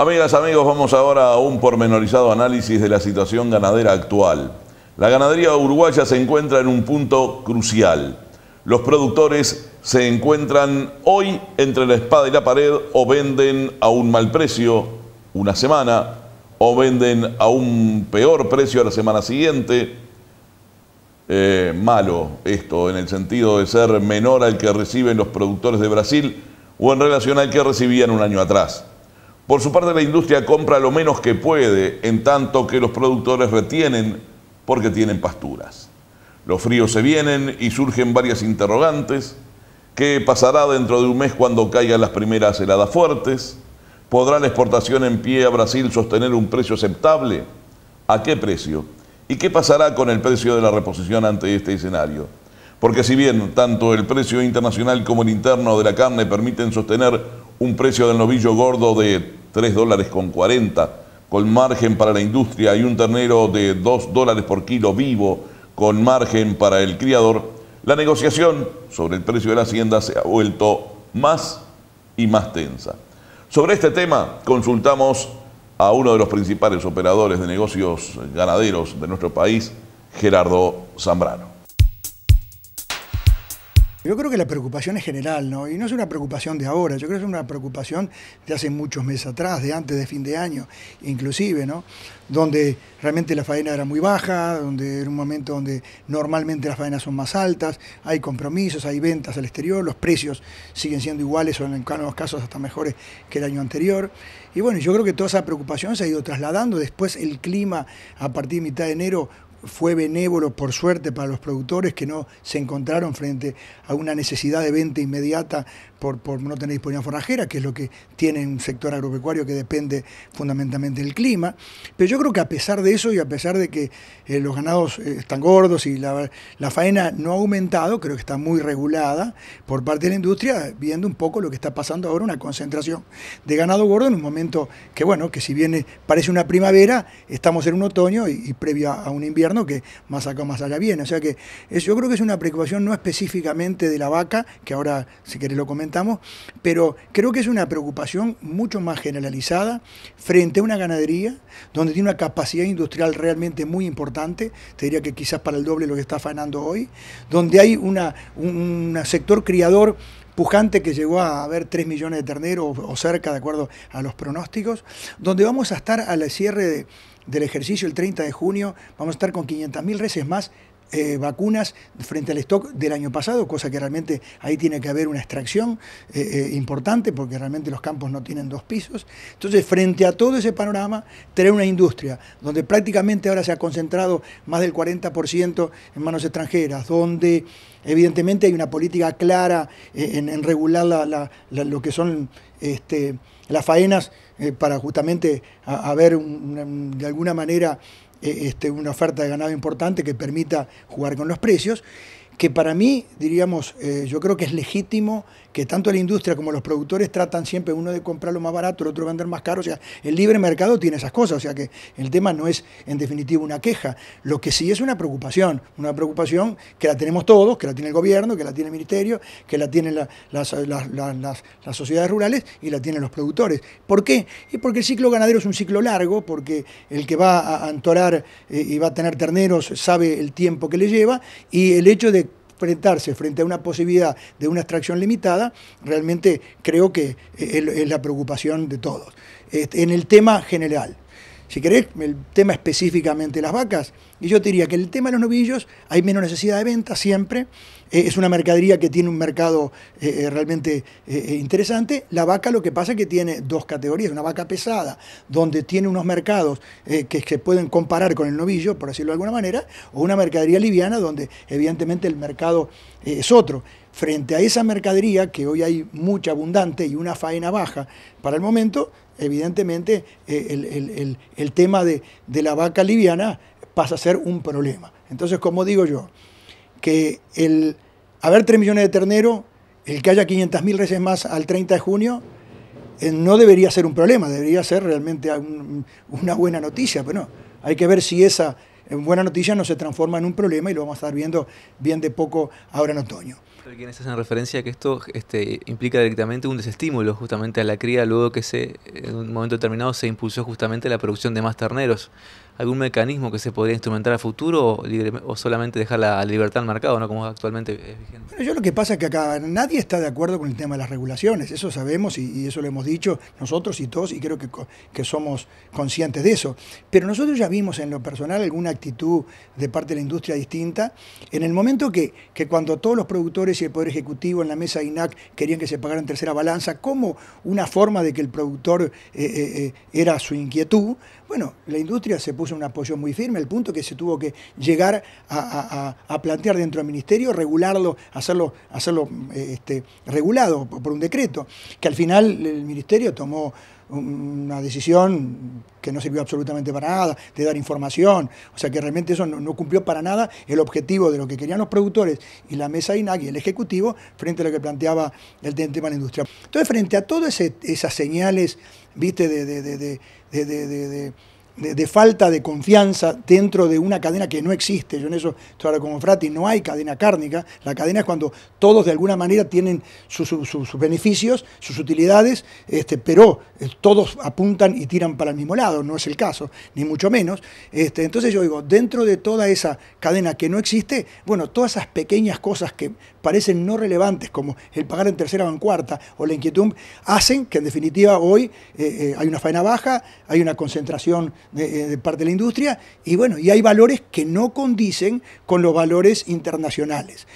Amigas, amigos, vamos ahora a un pormenorizado análisis de la situación ganadera actual. La ganadería uruguaya se encuentra en un punto crucial. Los productores se encuentran hoy entre la espada y la pared o venden a un mal precio una semana o venden a un peor precio a la semana siguiente. Eh, malo esto en el sentido de ser menor al que reciben los productores de Brasil o en relación al que recibían un año atrás. Por su parte, la industria compra lo menos que puede, en tanto que los productores retienen porque tienen pasturas. Los fríos se vienen y surgen varias interrogantes. ¿Qué pasará dentro de un mes cuando caigan las primeras heladas fuertes? ¿Podrá la exportación en pie a Brasil sostener un precio aceptable? ¿A qué precio? ¿Y qué pasará con el precio de la reposición ante este escenario? Porque si bien tanto el precio internacional como el interno de la carne permiten sostener un precio del novillo gordo de 3 dólares con 40, con margen para la industria y un ternero de 2 dólares por kilo vivo, con margen para el criador, la negociación sobre el precio de la hacienda se ha vuelto más y más tensa. Sobre este tema consultamos a uno de los principales operadores de negocios ganaderos de nuestro país, Gerardo Zambrano. Yo creo que la preocupación es general, ¿no? Y no es una preocupación de ahora, yo creo que es una preocupación de hace muchos meses atrás, de antes de fin de año, inclusive, ¿no? Donde realmente la faena era muy baja, donde era un momento donde normalmente las faenas son más altas, hay compromisos, hay ventas al exterior, los precios siguen siendo iguales o en algunos casos hasta mejores que el año anterior. Y bueno, yo creo que toda esa preocupación se ha ido trasladando. Después el clima a partir de mitad de enero fue benévolo, por suerte, para los productores que no se encontraron frente a una necesidad de venta inmediata por, no tener disponibilidad forrajera, que es lo que tiene un sector agropecuario que depende fundamentalmente del clima. Pero yo creo que a pesar de eso y a pesar de que eh, los ganados eh, están gordos y la, faena no ha aumentado, creo que está muy regulada por parte de la industria, viendo un poco lo que está pasando ahora, una concentración de ganado gordo en un momento que, bueno, que si bien eh, parece una primavera, estamos en un otoño y, previo a, un invierno que más acá o más allá viene. O sea que yo creo que es una preocupación no específicamente de la vaca, que ahora si querés lo comento pero creo que es una preocupación mucho más generalizada frente a una ganadería donde tiene una capacidad industrial realmente muy importante, te diría que quizás para el doble lo que está afanando hoy, donde hay una, un, sector criador pujante que llegó a haber 3 millones de terneros o cerca, de acuerdo a los pronósticos, donde vamos a estar al cierre del ejercicio el 30 de junio, vamos a estar con 500.000 reses más eh, vacunas frente al stock del año pasado, cosa que realmente ahí tiene que haber una extracción eh, eh, importante porque realmente los campos no tienen dos pisos. Entonces, frente a todo ese panorama, tener una industria donde prácticamente ahora se ha concentrado más del 40% en manos extranjeras, donde evidentemente hay una política clara en, regular lo que son este, las faenas para justamente haber de alguna manera eh, este, una oferta de ganado importante que permita jugar con los precios, que para mí, diríamos, eh, yo creo que es legítimo que tanto la industria como los productores tratan siempre uno de comprar lo más barato, el otro vender más caro. O sea, el libre mercado tiene esas cosas. O sea que el tema no es en definitiva una queja. Lo que sí es una preocupación. Una preocupación que la tenemos todos, que la tiene el gobierno, que la tiene el ministerio, que la tienen las, sociedades rurales y la tienen los productores. ¿Por qué? Y porque el ciclo ganadero es un ciclo largo, porque el que va a, entorar eh, y va a tener terneros sabe el tiempo que le lleva y el hecho de enfrentarse frente a una posibilidad de una extracción limitada, realmente creo que eh, es la preocupación de todos. Este, en el tema general, si querés, el tema específicamente las vacas, y yo te diría que el tema de los novillos hay menos necesidad de venta siempre, eh, es una mercadería que tiene un mercado eh, eh, realmente interesante, la vaca lo que pasa es que tiene dos categorías, una vaca pesada, donde tiene unos mercados que se pueden comparar con el novillo, por decirlo de alguna manera, o una mercadería liviana donde evidentemente el mercado es otro frente a esa mercadería que hoy hay mucha abundante y una faena baja para el momento, evidentemente eh, el, tema de, la vaca liviana pasa a ser un problema. Entonces, como digo yo, que el haber 3 millones de terneros, el que haya 500.000 mil reses más al 30 de junio, eh, no debería ser un problema, debería ser realmente una buena noticia, pero no, hay que ver si esa eh, buena noticia no se transforma en un problema y lo vamos a estar viendo bien de poco ahora en otoño quienes quienes hacen referencia a que esto este, implica directamente un desestímulo justamente a la cría luego que se, en un momento determinado se impulsó justamente la producción de más terneros algún mecanismo que se podría instrumentar a futuro o, solamente dejar la libertad al mercado, ¿no? como actualmente es vigente? Bueno, yo lo que pasa es que acá nadie está de acuerdo con el tema de las regulaciones, eso sabemos y, eso lo hemos dicho nosotros y todos, y creo que, somos conscientes de eso. Pero nosotros ya vimos en lo personal alguna actitud de parte de la industria distinta, en el momento que, cuando todos los productores y el Poder Ejecutivo en la mesa INAC querían que se pagara en tercera balanza como una forma de que el productor eh, eh, eh, era su inquietud, bueno, la industria se puso un apoyo muy firme, el punto que se tuvo que llegar a, plantear dentro del ministerio, regularlo, hacerlo, hacerlo este, regulado por un decreto, que al final el ministerio tomó una decisión que no sirvió absolutamente para nada, de dar información, o sea que realmente eso no, cumplió para nada el objetivo de lo que querían los productores y la mesa INAC y el Ejecutivo frente a lo que planteaba el tema de la industria. Entonces, frente a todas esas señales, viste, de de, falta de confianza dentro de una cadena que no existe. Yo en eso estoy ahora como Frati, no hay cadena cárnica. La cadena es cuando todos de alguna manera tienen sus, sus beneficios, sus utilidades, este, pero eh, todos apuntan y tiran para el mismo lado. No es el caso, ni mucho menos. Este, entonces yo digo, dentro de toda esa cadena que no existe, bueno, todas esas pequeñas cosas que parecen no relevantes, como el pagar en tercera o en cuarta, o la inquietud, hacen que en definitiva hoy eh, eh, hay una faena baja, hay una concentración de, eh, de, parte de la industria, y bueno, y hay valores que no condicen con los valores internacionales.